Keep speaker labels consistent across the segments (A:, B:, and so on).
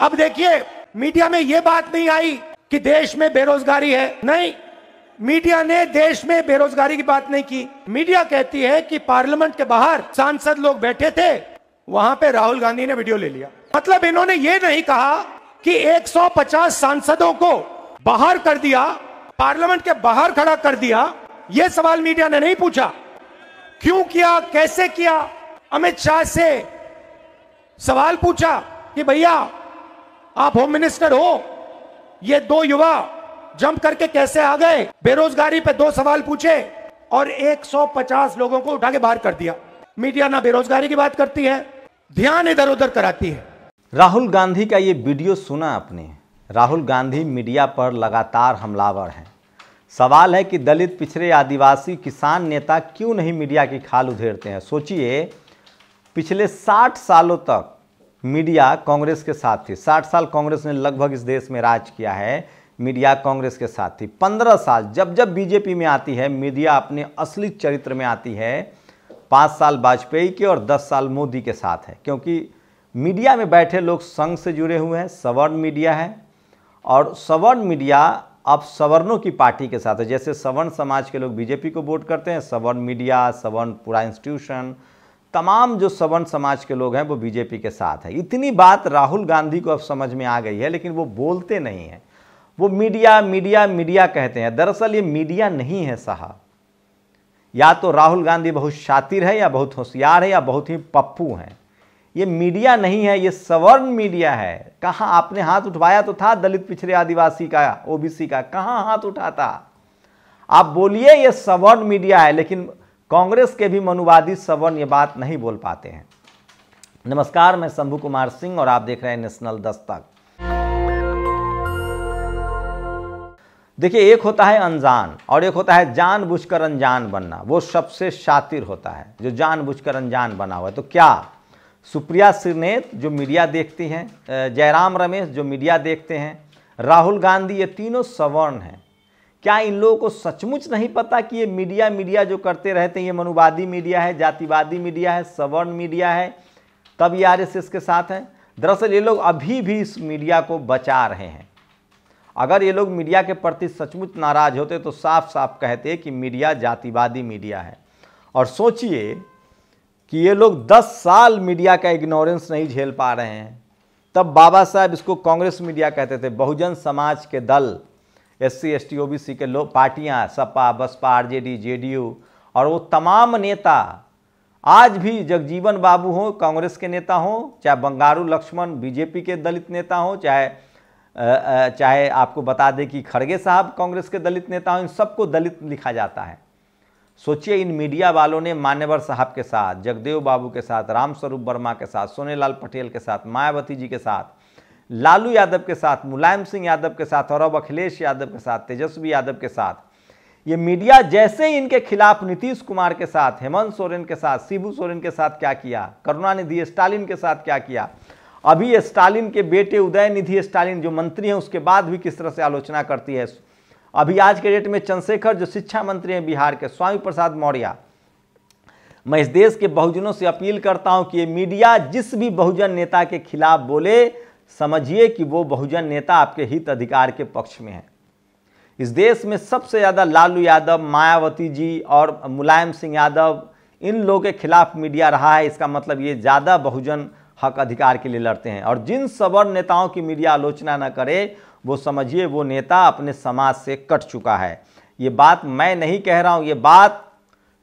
A: अब देखिए मीडिया में यह बात नहीं आई कि देश में बेरोजगारी है नहीं मीडिया ने देश में बेरोजगारी की बात नहीं की मीडिया कहती है कि पार्लियामेंट के बाहर सांसद लोग बैठे थे वहां पे राहुल गांधी ने वीडियो ले लिया मतलब इन्होंने ये नहीं कहा कि 150 सांसदों को बाहर कर दिया पार्लियामेंट के बाहर खड़ा कर दिया यह सवाल मीडिया ने नहीं पूछा क्यों किया कैसे किया अमित शाह से सवाल पूछा कि भैया आप होम मिनिस्टर हो ये दो युवा जंप करके कैसे आ गए बेरोजगारी पे दो सवाल पूछे और 150 लोगों को उठा के बाहर कर दिया मीडिया ना बेरोजगारी की बात करती है ध्यान इधर उधर कराती है राहुल गांधी का ये वीडियो सुना आपने राहुल गांधी मीडिया पर लगातार हमलावर हैं सवाल है कि दलित पिछड़े आदिवासी किसान नेता क्यों नहीं मीडिया की खाल उधेरते हैं सोचिए पिछले 60 सालों तक मीडिया कांग्रेस के साथ थी साठ साल कांग्रेस ने लगभग इस देश में राज किया है मीडिया कांग्रेस के साथ थी पंद्रह साल जब जब बीजेपी में आती है मीडिया अपने असली चरित्र में आती है पाँच साल वाजपेयी के और दस साल मोदी के साथ है क्योंकि मीडिया में बैठे लोग संघ से जुड़े हुए हैं सवर्ण मीडिया है और सवर्ण मीडिया अब सवर्णों की पार्टी के साथ है जैसे सवर्ण समाज के लोग बीजेपी को वोट करते हैं सवर्ण मीडिया सवर्ण पूरा इंस्टीट्यूशन तमाम जो सवर्ण समाज के लोग हैं वो बीजेपी के साथ हैं इतनी बात राहुल गांधी को अब समझ में आ गई है लेकिन वो बोलते नहीं हैं वो मीडिया मीडिया मीडिया कहते हैं दरअसल ये मीडिया नहीं है साहब या तो राहुल गांधी बहुत शातिर है या बहुत होशियार है या बहुत ही पप्पू हैं ये मीडिया नहीं है ये सवर्ण मीडिया है कहाँ आपने हाथ उठवाया तो था दलित पिछड़े आदिवासी का ओबीसी का कहाँ हाथ उठाता आप बोलिए ये सवर्ण मीडिया है लेकिन कांग्रेस के भी मनुवादी सवर्ण ये बात नहीं बोल पाते हैं नमस्कार मैं शंभु कुमार सिंह और आप देख रहे हैं नेशनल दस्तक देखिए एक होता है अनजान और एक होता है जानबूझकर अनजान बनना वो सबसे शातिर होता है जो जानबूझकर अनजान बना हुआ है तो क्या सुप्रिया सिरनेत जो मीडिया देखती हैं जयराम रमेश जो मीडिया देखते हैं राहुल गांधी ये तीनों सवर्ण हैं क्या इन लोगों को सचमुच नहीं पता कि ये मीडिया मीडिया जो करते रहते हैं ये मनुवादी मीडिया है जातिवादी मीडिया है सवर्ण मीडिया है तब ये आरएसएस के साथ हैं दरअसल ये लोग अभी भी इस मीडिया को बचा रहे हैं अगर ये लोग मीडिया के प्रति सचमुच नाराज होते तो साफ साफ कहते कि मीडिया जातिवादी मीडिया है और सोचिए कि ये लोग 10 साल मीडिया का इग्नोरेंस नहीं झेल पा रहे हैं तब बाबा साहब इसको कांग्रेस मीडिया कहते थे बहुजन समाज के दल S C S T O B C के लोग पार्टियाँ सपा बसपा आरजेडी जेडीयू और वो तमाम नेता आज भी जगजीवन बाबू हों कांग्रेस के नेता हों चाहे बंगारू लक्ष्मण बीजेपी के दलित नेता हों चाहे चाहे आपको बता दें कि खड़गे साहब कांग्रेस के दलित नेता हों इन सबको दलित लिखा जाता है सोचिए इन मीडिया वालों ने मान्यवर साहब के साथ जगदेव बाबू के साथ रामस्वरूप वर्मा के साथ सोनेलाल पटेल के साथ मायावती जी के साथ लालू यादव के साथ मुलायम सिंह यादव के साथ और अब अखिलेश यादव के साथ तेजस्वी यादव के साथ ये मीडिया जैसे ही इनके खिलाफ नीतीश कुमार के साथ हेमंत सोरेन के साथ शिबू सोरेन के साथ क्या किया करुणानिधि स्टालिन के साथ क्या किया अभी स्टालिन के बेटे उदय निधि स्टालिन जो मंत्री हैं उसके बाद भी किस तरह से आलोचना करती है अभी आज के डेट में चंद्रशेखर जो शिक्षा मंत्री हैं बिहार के स्वामी प्रसाद मौर्य मैं इस देश के बहुजनों से अपील करता हूं कि ये मीडिया जिस भी बहुजन नेता के खिलाफ बोले समझिए कि वो बहुजन नेता आपके हित अधिकार के पक्ष में है इस देश में सबसे ज़्यादा लालू यादव मायावती जी और मुलायम सिंह यादव इन लोगों के खिलाफ मीडिया रहा है इसका मतलब ये ज़्यादा बहुजन हक अधिकार के लिए लड़ते हैं और जिन सबर नेताओं की मीडिया आलोचना न करे वो समझिए वो नेता अपने समाज से कट चुका है ये बात मैं नहीं कह रहा हूँ ये बात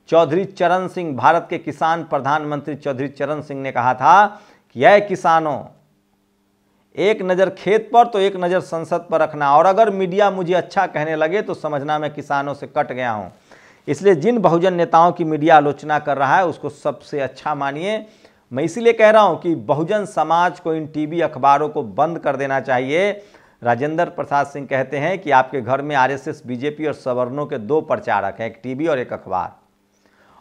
A: चौधरी चरण सिंह भारत के किसान प्रधानमंत्री चौधरी चरण सिंह ने कहा था कि यह किसानों एक नज़र खेत पर तो एक नज़र संसद पर रखना और अगर मीडिया मुझे अच्छा कहने लगे तो समझना मैं किसानों से कट गया हूँ इसलिए जिन बहुजन नेताओं की मीडिया आलोचना कर रहा है उसको सबसे अच्छा मानिए मैं इसीलिए कह रहा हूँ कि बहुजन समाज को इन टीवी अखबारों को बंद कर देना चाहिए राजेंद्र प्रसाद सिंह कहते हैं कि आपके घर में आरएसएस बीजेपी और सवर्णों के दो प्रचारक हैं एक टीवी और एक अखबार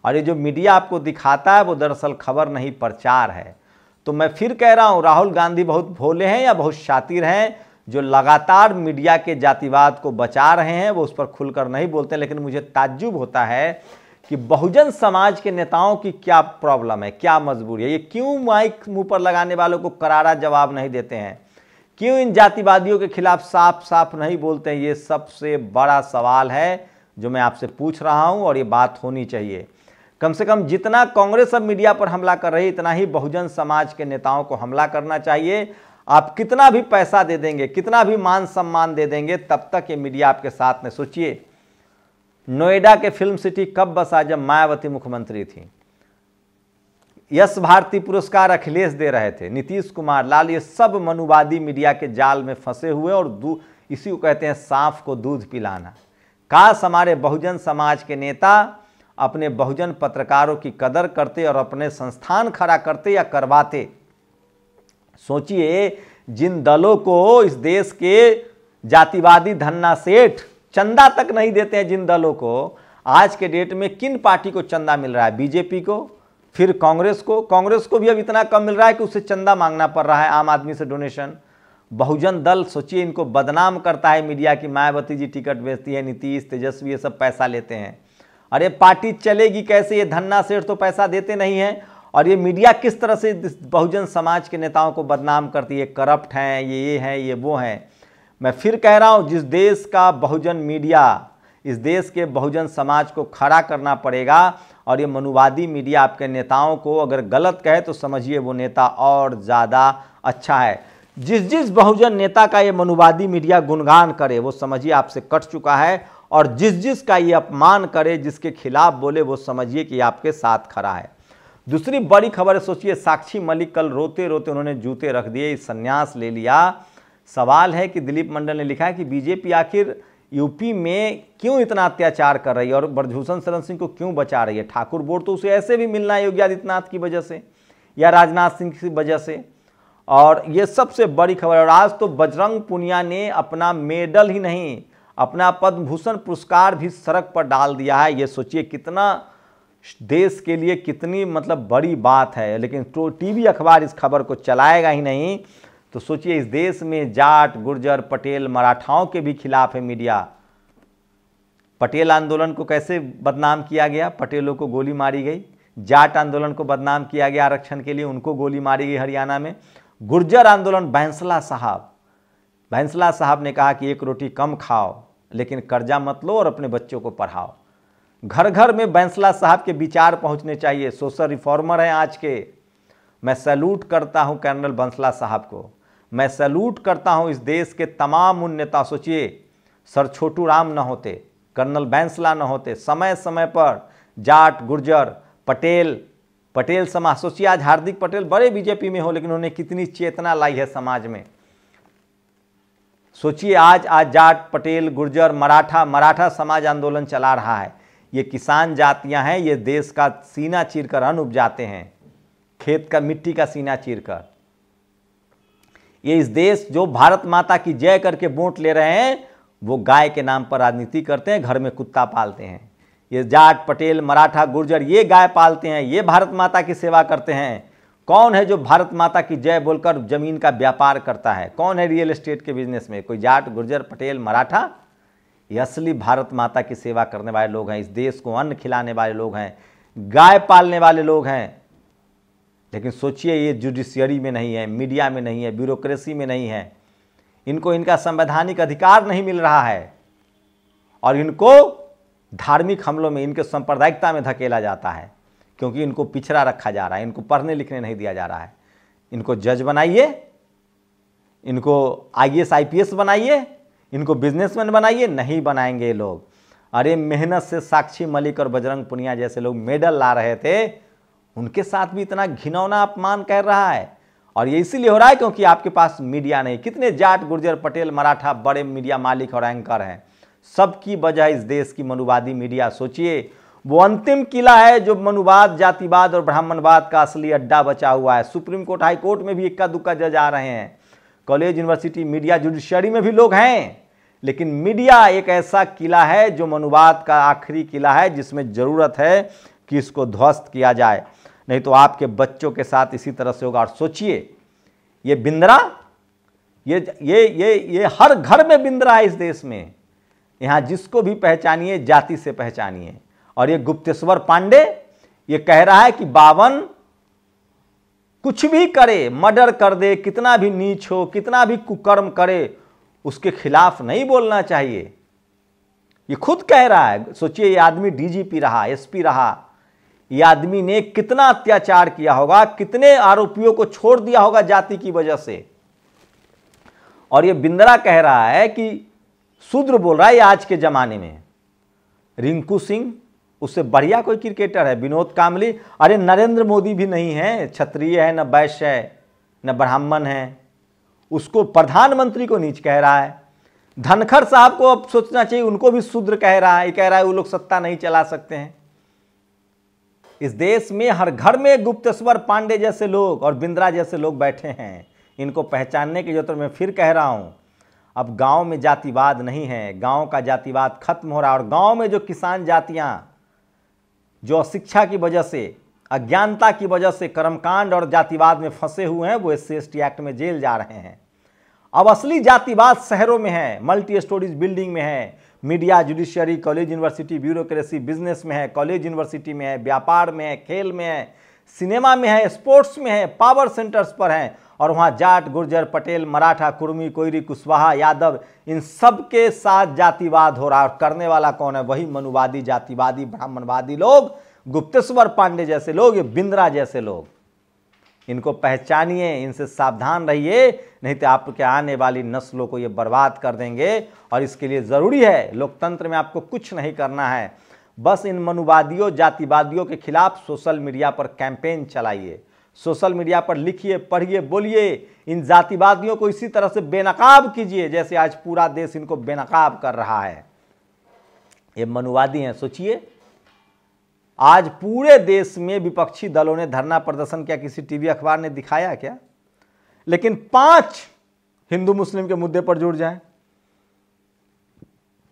A: और ये जो मीडिया आपको दिखाता है वो दरअसल खबर नहीं प्रचार है तो मैं फिर कह रहा हूँ राहुल गांधी बहुत भोले हैं या बहुत शातिर हैं जो लगातार मीडिया के जातिवाद को बचा रहे हैं वो उस पर खुलकर नहीं बोलते लेकिन मुझे ताज्जुब होता है कि बहुजन समाज के नेताओं की क्या प्रॉब्लम है क्या मजबूरी है ये क्यों माइक मुंह पर लगाने वालों को करारा जवाब नहीं देते हैं क्यों इन जातिवादियों के खिलाफ साफ साफ नहीं बोलते हैं ये सबसे बड़ा सवाल है जो मैं आपसे पूछ रहा हूँ और ये बात होनी चाहिए कम से कम जितना कांग्रेस अब मीडिया पर हमला कर रही इतना ही बहुजन समाज के नेताओं को हमला करना चाहिए आप कितना भी पैसा दे देंगे कितना भी मान सम्मान दे देंगे तब तक ये मीडिया आपके साथ में सोचिए नोएडा के फिल्म सिटी कब बसा जब मायावती मुख्यमंत्री थी यश भारती पुरस्कार अखिलेश दे रहे थे नीतीश कुमार लाल ये सब मनुवादी मीडिया के जाल में फंसे हुए और इसी को कहते हैं सांफ को दूध पिलाना काश हमारे बहुजन समाज के नेता अपने बहुजन पत्रकारों की कदर करते और अपने संस्थान खड़ा करते या करवाते सोचिए जिन दलों को इस देश के जातिवादी धन्ना सेठ चंदा तक नहीं देते हैं जिन दलों को आज के डेट में किन पार्टी को चंदा मिल रहा है बीजेपी को फिर कांग्रेस को कांग्रेस को भी अब इतना कम मिल रहा है कि उससे चंदा मांगना पड़ रहा है आम आदमी से डोनेशन बहुजन दल सोचिए इनको बदनाम करता है मीडिया की मायावती जी टिकट बेचती है नीतीश तेजस्वी ये सब पैसा लेते हैं और ये पार्टी चलेगी कैसे ये धन्ना सेठ तो पैसा देते नहीं हैं और ये मीडिया किस तरह से बहुजन समाज के नेताओं को बदनाम करती है करप्ट हैं ये ये हैं ये वो हैं मैं फिर कह रहा हूँ जिस देश का बहुजन मीडिया इस देश के बहुजन समाज को खड़ा करना पड़ेगा और ये मनुवादी मीडिया आपके नेताओं को अगर गलत कहे तो समझिए वो नेता और ज़्यादा अच्छा है जिस जिस बहुजन नेता का ये मनुवादी मीडिया गुणगान करे वो समझिए आपसे कट चुका है और जिस जिस का ये अपमान करे जिसके खिलाफ बोले वो समझिए कि आपके साथ खड़ा है दूसरी बड़ी खबर सोचिए साक्षी मलिक कल रोते रोते उन्होंने जूते रख दिए संन्यास ले लिया सवाल है कि दिलीप मंडल ने लिखा है कि बीजेपी आखिर यूपी में क्यों इतना अत्याचार कर रही है और ब्रजभूषण शरण सिंह को क्यों बचा रही है ठाकुर बोर्ड तो उसे ऐसे भी मिलना है योगी आदित्यनाथ की वजह से या राजनाथ सिंह की वजह से और ये सबसे बड़ी खबर और आज तो बजरंग पुनिया ने अपना मेडल ही नहीं अपना पद्म भूषण पुरस्कार भी सड़क पर डाल दिया है ये सोचिए कितना देश के लिए कितनी मतलब बड़ी बात है लेकिन तो टीवी अखबार इस खबर को चलाएगा ही नहीं तो सोचिए इस देश में जाट गुर्जर पटेल मराठाओं के भी खिलाफ है मीडिया पटेल आंदोलन को कैसे बदनाम किया गया पटेलों को गोली मारी गई जाट आंदोलन को बदनाम किया गया आरक्षण के लिए उनको गोली मारी गई हरियाणा में गुर्जर आंदोलन बैंसला साहब बैंसला साहब ने कहा कि एक रोटी कम खाओ लेकिन कर्जा मत लो और अपने बच्चों को पढ़ाओ घर घर में बैंसला साहब के विचार पहुंचने चाहिए सोशल रिफॉर्मर हैं आज के मैं सैल्यूट करता हूं कर्नल बंसला साहब को मैं सैल्यूट करता हूं इस देश के तमाम उन नेता सोचिए सर छोटू राम न होते कर्नल बैंसला न होते समय समय पर जाट गुर्जर पटेल पटेल समाज सोचिए आज हार्दिक पटेल बड़े बीजेपी में हो लेकिन उन्होंने कितनी चेतना लाई है समाज में सोचिए आज आज जाट पटेल गुर्जर मराठा मराठा समाज आंदोलन चला रहा है ये किसान जातियां हैं ये देश का सीना चीर कर अन्न उपजाते हैं खेत का मिट्टी का सीना चीर कर ये इस देश जो भारत माता की जय करके वोट ले रहे हैं वो गाय के नाम पर राजनीति करते हैं घर में कुत्ता पालते हैं ये जाट पटेल मराठा गुर्जर ये गाय पालते हैं ये भारत माता की सेवा करते हैं कौन है जो भारत माता की जय बोलकर जमीन का व्यापार करता है कौन है रियल एस्टेट के बिजनेस में कोई जाट गुर्जर पटेल मराठा ये असली भारत माता की सेवा करने वाले लोग हैं इस देश को अन्न खिलाने वाले लोग हैं गाय पालने वाले लोग हैं लेकिन सोचिए ये जुडिशियरी में नहीं है मीडिया में नहीं है ब्यूरोक्रेसी में नहीं है इनको इनका संवैधानिक अधिकार नहीं मिल रहा है और इनको धार्मिक हमलों में इनके सांप्रदायिकता में धकेला जाता है क्योंकि इनको पिछड़ा रखा जा रहा है इनको पढ़ने लिखने नहीं दिया जा रहा है इनको जज बनाइए इनको आई एस बनाइए इनको बिजनेसमैन बनाइए नहीं बनाएंगे लोग अरे मेहनत से साक्षी मलिक और बजरंग पुनिया जैसे लोग मेडल ला रहे थे उनके साथ भी इतना घिनौना अपमान कर रहा है और ये इसीलिए हो रहा है क्योंकि आपके पास मीडिया नहीं कितने जाट गुर्जर पटेल मराठा बड़े मीडिया मालिक और एंकर हैं सबकी वजह इस देश की मनुवादी मीडिया सोचिए वो अंतिम किला है जो मनुवाद जातिवाद और ब्राह्मणवाद का असली अड्डा बचा हुआ है सुप्रीम कोर्ट हाई कोर्ट में भी इक्का दुक्का जज आ रहे हैं कॉलेज यूनिवर्सिटी मीडिया जुडिशरी में भी लोग हैं लेकिन मीडिया एक ऐसा किला है जो मनुवाद का आखिरी किला है जिसमें ज़रूरत है कि इसको ध्वस्त किया जाए नहीं तो आपके बच्चों के साथ इसी तरह से होगा और सोचिए ये बिंद्रा ये ये ये ये हर घर में बिंद्रा है इस देश में यहाँ जिसको भी पहचानिए जाति से पहचानिए और ये गुप्तेश्वर पांडे ये कह रहा है कि बावन कुछ भी करे मर्डर कर दे कितना भी नीच हो कितना भी कुकर्म करे उसके खिलाफ नहीं बोलना चाहिए ये खुद कह रहा है सोचिए ये आदमी डीजीपी रहा एसपी रहा ये आदमी ने कितना अत्याचार किया होगा कितने आरोपियों को छोड़ दिया होगा जाति की वजह से और ये बिंद्रा कह रहा है कि शूद्र बोल रहा है आज के ज़माने में रिंकू सिंह उससे बढ़िया कोई क्रिकेटर है विनोद कामली अरे नरेंद्र मोदी भी नहीं है क्षत्रिय है न वैश्य है न ब्राह्मण है उसको प्रधानमंत्री को नीच कह रहा है धनखड़ साहब को अब सोचना चाहिए उनको भी शूद्र कह रहा है ये कह रहा है वो लोग सत्ता नहीं चला सकते हैं इस देश में हर घर में गुप्तेश्वर पांडे जैसे लोग और बिंद्रा जैसे लोग बैठे हैं इनको पहचानने जो तो मैं फिर कह रहा हूँ अब गांव में जातिवाद नहीं है गांव का जातिवाद खत्म हो रहा है और गांव में जो किसान जातियाँ जो अशिक्षा की वजह से अज्ञानता की वजह से कर्मकांड और जातिवाद में फंसे हुए हैं वो एस सी एक्ट में जेल जा रहे हैं अब असली जातिवाद शहरों में है मल्टी स्टोरीज बिल्डिंग में है media judiciary college university bureaucracy business में है कॉलेज यूनिवर्सिटी में है व्यापार में है खेल में है सिनेमा में है स्पोर्ट्स में है पावर सेंटर्स पर हैं और वहाँ जाट गुर्जर पटेल मराठा कुर्मी कोयरी कुशवाहा यादव इन सब के साथ जातिवाद हो रहा है और करने वाला कौन है वही मनुवादी जातिवादी ब्राह्मणवादी लोग गुप्तेश्वर पांडे जैसे लोग ये बिंद्रा जैसे लोग इनको पहचानिए इनसे सावधान रहिए नहीं तो आपके आने वाली नस्लों को ये बर्बाद कर देंगे और इसके लिए ज़रूरी है लोकतंत्र में आपको कुछ नहीं करना है बस इन मनुवादियों जातिवादियों के खिलाफ सोशल मीडिया पर कैंपेन चलाइए सोशल मीडिया पर लिखिए पढ़िए बोलिए इन जातिवादियों को इसी तरह से बेनकाब कीजिए जैसे आज पूरा देश इनको बेनकाब कर रहा है ये मनुवादी हैं सोचिए आज पूरे देश में विपक्षी दलों ने धरना प्रदर्शन किया किसी टीवी अखबार ने दिखाया क्या लेकिन पांच हिंदू मुस्लिम के मुद्दे पर जुड़ जाए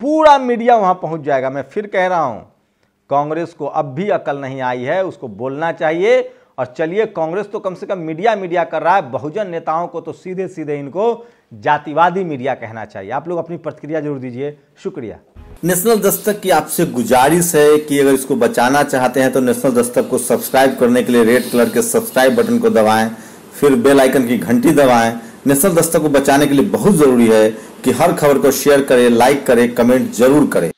A: पूरा मीडिया वहां पहुंच जाएगा मैं फिर कह रहा हूं कांग्रेस को अब भी अकल नहीं आई है उसको बोलना चाहिए और चलिए कांग्रेस तो कम से कम मीडिया मीडिया कर रहा है बहुजन नेताओं को तो सीधे सीधे इनको जातिवादी मीडिया कहना चाहिए आप लोग अपनी प्रतिक्रिया जरूर दीजिए शुक्रिया नेशनल दस्तक की आपसे गुजारिश है कि अगर इसको बचाना चाहते हैं तो नेशनल दस्तक को सब्सक्राइब करने के लिए रेड कलर के सब्सक्राइब बटन को दबाएं फिर बेल आइकन की घंटी दबाएं नेशनल दस्तक को बचाने के लिए बहुत ज़रूरी है कि हर खबर को शेयर करें लाइक करें कमेंट जरूर करें